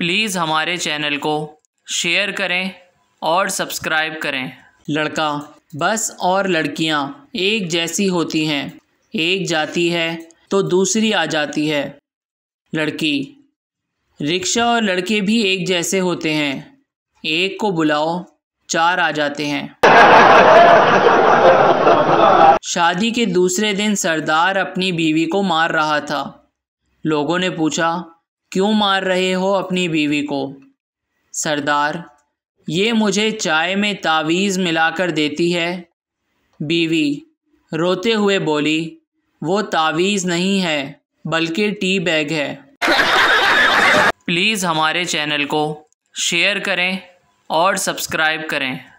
please हमारे channel को share करें और सब्सक्राइब करें लड़का बस और लड़कियाँ एक जैसी होती हैं एक जाती है तो दूसरी आ जाती है लड़की रिक्शा और लड़के भी एक जैसे होते हैं एक को बुलाओ चार आ जाते हैं शादी के दूसरे दिन सरदार अपनी बीवी को मार रहा था लोगों ने पूछा क्यों मार रहे हो अपनी बीवी को सरदार ये मुझे चाय में तावीज़ मिलाकर देती है बीवी रोते हुए बोली वो तावीज़ नहीं है बल्कि टी बैग है प्लीज़ हमारे चैनल को शेयर करें और सब्सक्राइब करें